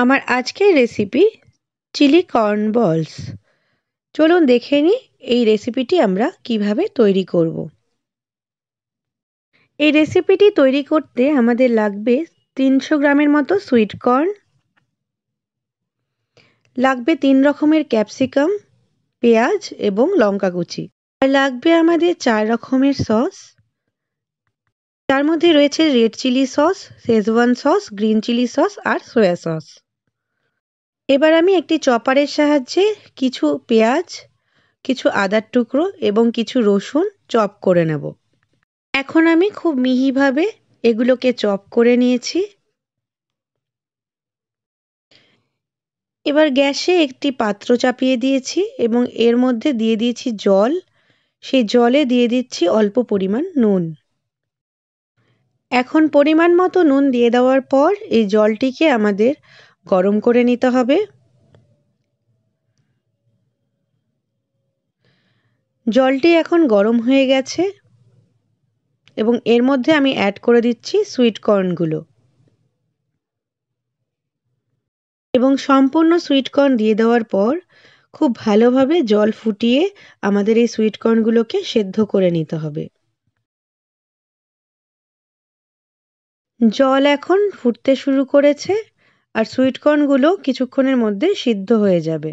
আমার আজকের recipe chilli corn বলস চলুন দেখে নিই এই রেসিপিটি আমরা কিভাবে তৈরি করব এই রেসিপিটি তৈরি করতে আমাদের লাগবে তিনশো গ্রামের মতো সুইট কর্ন লাগবে তিন রকমের ক্যাপসিকাম পেঁয়াজ এবং লঙ্কা কুচি আর লাগবে আমাদের চার রকমের সস তার মধ্যে রয়েছে red chilli sauce schezwan sauce green chilli sauce আর সোয়া সস এবার আমি একটি চপারের সাহায্যে কিছু পেঁয়াজ কিছু আদার টুকরো এবং কিছু রসুন চপ করে নেব এখন আমি খুব মিহিভাবে এগুলোকে চপ করে নিয়েছি এবার গ্যাসে একটি পাত্র চাপিয়ে দিয়েছি এবং এর মধ্যে দিয়ে দিয়েছি জল সেই জলে দিয়ে দিচ্ছি অল্প পরিমাণ নুন এখন পরিমাণ মতো নুন দিয়ে দেওয়ার পর এই জলটিকে আমাদের গরম করে নিতে হবে জলটি এখন গরম হয়ে গেছে এবং এর মধ্যে আমি অ্যাড করে দিচ্ছি সুইট কর্নগুলো এবং সম্পূর্ণ সুইট কর্ন দিয়ে দেওয়ার পর খুব ভালোভাবে জল ফুটিয়ে আমাদের এই সুইট কর্নগুলোকে সেদ্ধ করে নিতে হবে জল এখন ফুটতে শুরু করেছে আর সুইটকর্নগুলো কিছুক্ষণের মধ্যে সিদ্ধ হয়ে যাবে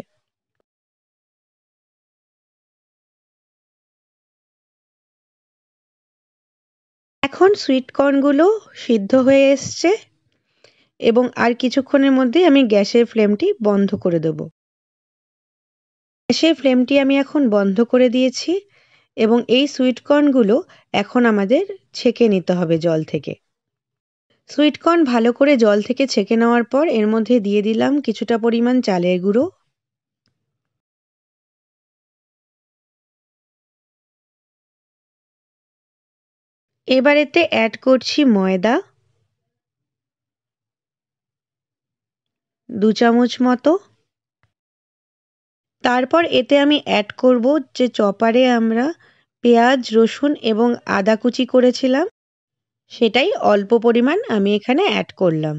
এখন সুইটকর্নগুলো সিদ্ধ হয়ে এসছে এবং আর কিছুক্ষণের মধ্যেই আমি গ্যাসের ফ্লেমটি বন্ধ করে দেব গ্যাসের ফ্লেমটি আমি এখন বন্ধ করে দিয়েছি এবং এই সুইটকর্নগুলো এখন আমাদের ছেঁকে নিতে হবে জল থেকে সুইটকর্ন ভালো করে জল থেকে ছেঁকে নেওয়ার পর এর মধ্যে দিয়ে দিলাম কিছুটা পরিমাণ চালের গুঁড়ো এবার এতে অ্যাড করছি ময়দা দু চামচ মতো তারপর এতে আমি অ্যাড করব যে চপারে আমরা পেঁয়াজ রসুন এবং আদা কুচি করেছিলাম সেটাই অল্প পরিমাণ আমি এখানে অ্যাড করলাম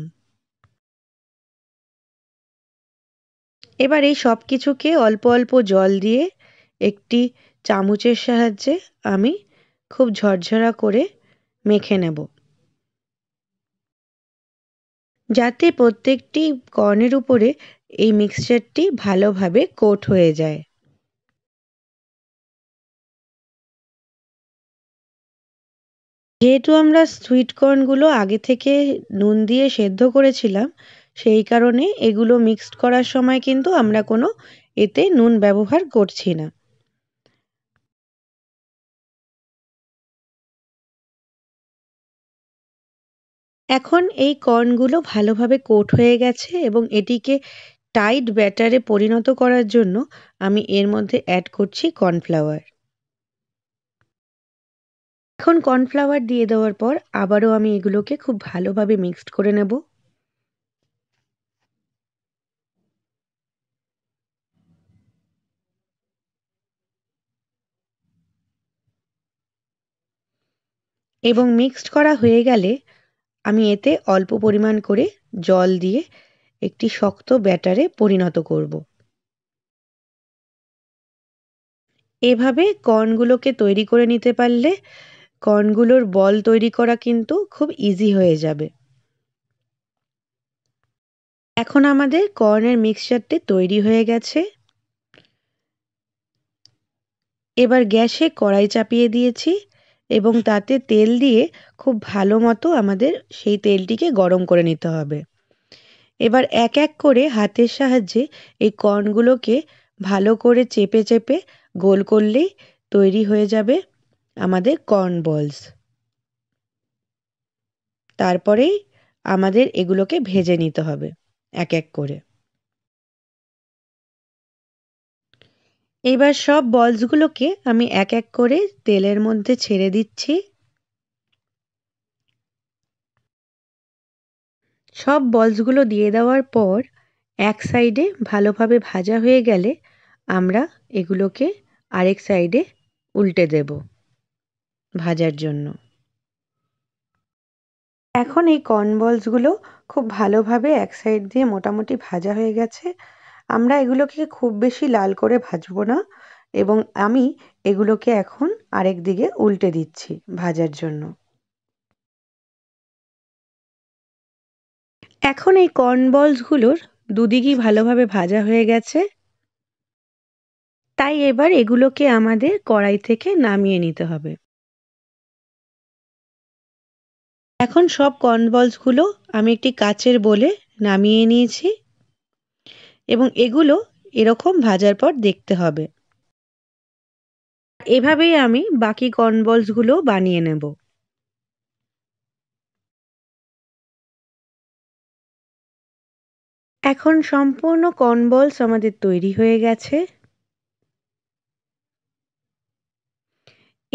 এবার এই সব কিছুকে অল্প অল্প জল দিয়ে একটি চামচের সাহায্যে আমি খুব ঝরঝরা করে মেখে নেব যাতে প্রত্যেকটি কর্নের উপরে এই মিক্সচারটি ভালোভাবে কোট হয়ে যায় যেহেতু আমরা সুইট কর্নগুলো আগে থেকে নুন দিয়ে সেদ্ধ করেছিলাম সেই কারণে এগুলো মিক্সড করার সময় কিন্তু আমরা কোনো এতে নুন ব্যবহার করছি না এখন এই কর্নগুলো ভালোভাবে কোট হয়ে গেছে এবং এটিকে টাইট ব্যাটারে পরিণত করার জন্য আমি এর মধ্যে অ্যাড করছি কর্নফ্লাওয়ার এখন কর্নফ্লাওয়ার দিয়ে দেওয়ার পর আবারও আমি এগুলোকে খুব ভালোভাবে মিক্সড করে নেব এবং মিক্সড করা হয়ে গেলে আমি এতে অল্প পরিমাণ করে জল দিয়ে একটি শক্ত ব্যাটারে পরিণত করব এভাবে কর্নগুলোকে তৈরি করে নিতে পারলে কর্নগুলোর বল তৈরি করা কিন্তু খুব ইজি হয়ে যাবে এখন আমাদের কর্নের মিক্সচারটি তৈরি হয়ে গেছে এবার গ্যাসে কড়াই চাপিয়ে দিয়েছি এবং তাতে তেল দিয়ে খুব ভালো মতো আমাদের সেই তেলটিকে গরম করে নিতে হবে এবার এক এক করে হাতের সাহায্যে এই কর্নগুলোকে ভালো করে চেপে চেপে গোল করলেই তৈরি হয়ে যাবে আমাদের কর্ন বলস তারপরেই আমাদের এগুলোকে ভেজে নিতে হবে এক এক করে এবার সব বলসগুলোকে আমি এক এক করে তেলের মধ্যে ছেড়ে দিচ্ছি সব বলসগুলো দিয়ে দেওয়ার পর এক সাইডে ভালোভাবে ভাজা হয়ে গেলে আমরা এগুলোকে আরেক সাইডে উল্টে দেবো ভাজার জন্য এখন এই কর্ন খুব ভালোভাবে এক সাইড দিয়ে মোটামুটি ভাজা হয়ে গেছে আমরা এগুলোকে খুব বেশি লাল করে ভাজবো না এবং আমি এগুলোকে এখন আরেক দিকে উল্টে দিচ্ছি ভাজার জন্য এখন এই কর্ন বলসগুলোর দুদিকই ভালোভাবে ভাজা হয়ে গেছে তাই এবার এগুলোকে আমাদের কড়াই থেকে নামিয়ে নিতে হবে এখন সব কর্নবলসগুলো আমি একটি কাচের বলে নামিয়ে নিয়েছি এবং এগুলো এরকম ভাজার পর দেখতে হবে এভাবেই আমি বাকি কর্নবলসগুলো বানিয়ে নেব এখন সম্পূর্ণ কর্নবলস আমাদের তৈরি হয়ে গেছে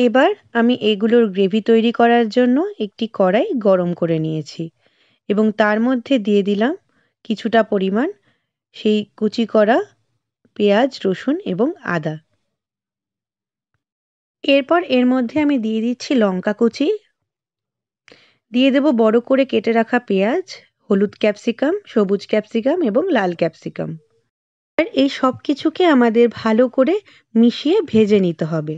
এবার আমি এগুলোর গ্রেভি তৈরি করার জন্য একটি কড়াই গরম করে নিয়েছি এবং তার মধ্যে দিয়ে দিলাম কিছুটা পরিমাণ সেই কুচি করা পেঁয়াজ রসুন এবং আদা এরপর এর মধ্যে আমি দিয়ে দিচ্ছি লঙ্কা কুচি দিয়ে দেব বড় করে কেটে রাখা পেঁয়াজ হলুদ ক্যাপসিকাম সবুজ ক্যাপসিকাম এবং লাল ক্যাপসিকাম আর এই সব কিছুকে আমাদের ভালো করে মিশিয়ে ভেজে নিতে হবে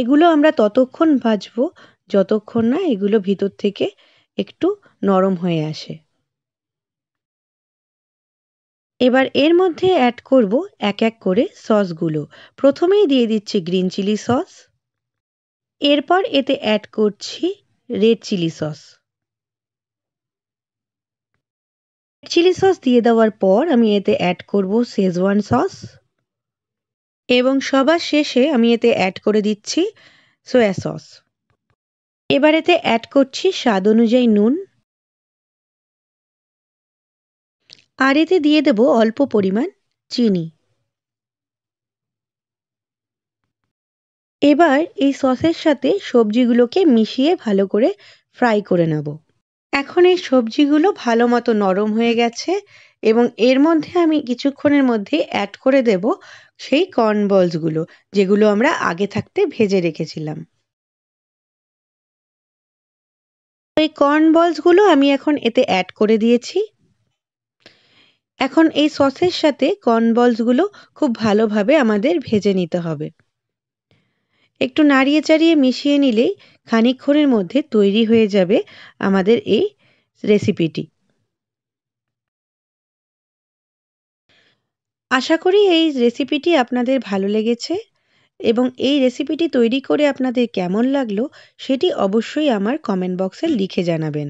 এগুলো আমরা ততক্ষণ ভাজবো যতক্ষণ না এগুলো ভিতর থেকে একটু নরম হয়ে আসে এবার এর মধ্যে অ্যাড করব এক এক করে সসগুলো প্রথমেই দিয়ে দিচ্ছি গ্রিন চিলি সস এরপর এতে অ্যাড করছি red chilli sauce chilli sauce দিয়ে দেওয়ার পর আমি এতে অ্যাড করব শেজওয়ান সস এবং সবার শেষে আমি এতে অ্যাড করে দিচ্ছি সোয়া সস এবার এতে অ্যাড করছি স্বাদ অনুযায়ী নুন আর এতে দিয়ে দেব অল্প পরিমাণ চিনি এবার এই সসের সাথে সবজিগুলোকে মিশিয়ে ভালো করে ফ্রাই করে নেব এখন এই সবজিগুলো ভালো মতো নরম হয়ে গেছে এবং এর মধ্যে আমি কিছুক্ষণের মধ্যে অ্যাড করে দেব সেই কর্ন বলসগুলো যেগুলো আমরা আগে থাকতে ভেজে রেখেছিলাম এই কর্ন বলসগুলো আমি এখন এতে অ্যাড করে দিয়েছি এখন এই সসের সাথে কর্ন বলসগুলো খুব ভালোভাবে আমাদের ভেজে নিতে হবে একটু নাড়িয়ে চাড়িয়ে মিশিয়ে নিলেই খানিক্ষণের মধ্যে তৈরি হয়ে যাবে আমাদের এই রেসিপিটি আশা করি এই রেসিপিটি আপনাদের ভালো লেগেছে এবং এই রেসিপিটি তৈরি করে আপনাদের কেমন লাগলো সেটি অবশ্যই আমার কমেন্ট বক্সে লিখে জানাবেন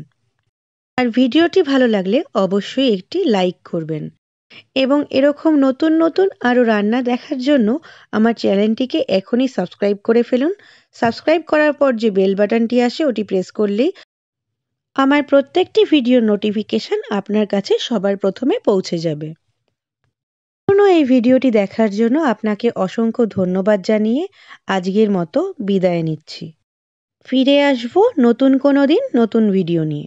আর ভিডিওটি ভালো লাগলে অবশ্যই একটি লাইক করবেন এবং এরকম নতুন নতুন আরও রান্না দেখার জন্য আমার চ্যানেলটিকে এখনই সাবস্ক্রাইব করে ফেলুন সাবস্ক্রাইব করার পর যে বেল বাটনটি আসে ওটি প্রেস করলেই আমার প্রত্যেকটি ভিডিও নোটিফিকেশান আপনার কাছে সবার প্রথমে পৌঁছে যাবে সম্পূর্ণ এই ভিডিওটি দেখার জন্য আপনাকে অসংখ্য ধন্যবাদ জানিয়ে আজকের মতো বিদায় নিচ্ছি ফিরে আসব নতুন কোনো দিন নতুন ভিডিও নিয়ে